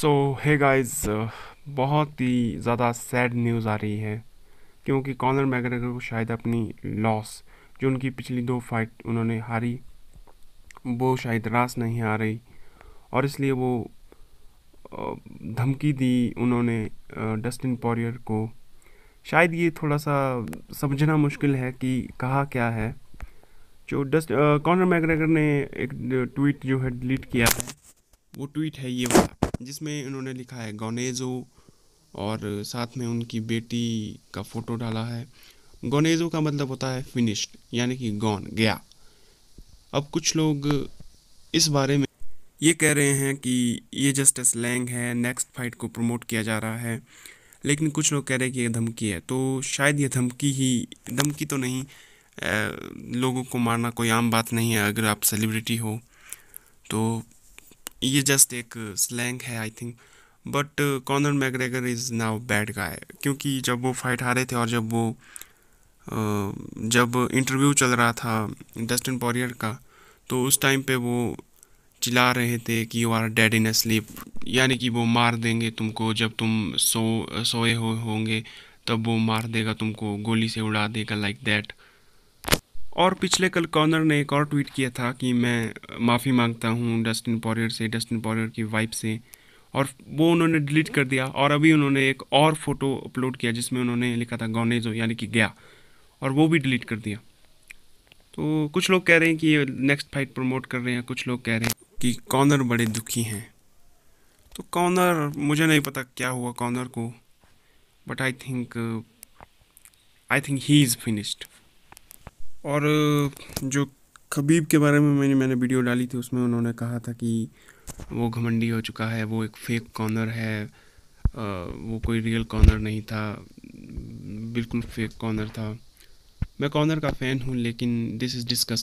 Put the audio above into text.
सो है गाइस बहुत ही ज़्यादा सैड न्यूज़ आ रही है क्योंकि कॉनर मैगरेगर को शायद अपनी लॉस जो उनकी पिछली दो फाइट उन्होंने हारी वो शायद रास नहीं आ रही और इसलिए वो धमकी दी उन्होंने डस्टिन पॉरियर को शायद ये थोड़ा सा समझना मुश्किल है कि कहा क्या है जो डस्ट कॉनर मैगरेगर ने एक ट्वीट जो है डिलीट किया है वो ट्वीट है ये वाला जिसमें इन्होंने लिखा है गोनेजो और साथ में उनकी बेटी का फ़ोटो डाला है गोनेजो का मतलब होता है फिनिश्ड यानी कि गॉन गया अब कुछ लोग इस बारे में ये कह रहे हैं कि ये जस्टिस लैंग है नेक्स्ट फाइट को प्रमोट किया जा रहा है लेकिन कुछ लोग कह रहे हैं कि यह धमकी है तो शायद ये धमकी ही धमकी तो नहीं आ, लोगों को मारना कोई आम बात नहीं है अगर आप सेलिब्रिटी हो तो ये जस्ट एक स्लैंग uh, है I think but Conor McGregor is now bad guy क्योंकि जब वो फाइट हारे थे और जब वो uh, जब इंटरव्यू चल रहा था डस्टिन पॉरियर का तो उस टाइम पे वो चिल्ला रहे थे कि you are dead in sleep यानी कि वो मार देंगे तुमको जब तुम सो सोए हो होंगे तब वो मार देगा तुमको गोली से उड़ा देगा लाइक दैट और पिछले कल कॉर्नर ने एक और ट्वीट किया था कि मैं माफ़ी मांगता हूँ डस्टिन पॉरियर से डस्टिन पॉरियर की वाइफ से और वो उन्होंने डिलीट कर दिया और अभी उन्होंने एक और फ़ोटो अपलोड किया जिसमें उन्होंने लिखा था गॉनेजो यानी कि गया और वो भी डिलीट कर दिया तो कुछ लोग कह रहे हैं कि ये नेक्स्ट फाइट प्रमोट कर रहे हैं कुछ लोग कह रहे हैं कि कॉर्नर बड़े दुखी हैं तो कॉर्नर मुझे नहीं पता क्या हुआ कॉर्नर को but I think I think he is finished और जो खबीब के बारे में मैंने मैंने वीडियो डाली थी उसमें उन्होंने कहा था कि वो घमंडी हो चुका है वो एक फेक कॉर्नर है वो कोई रियल कॉर्नर नहीं था बिल्कुल फेक कॉर्नर था मैं कॉर्नर का फ़ैन हूँ लेकिन दिस इज़ डिस्कस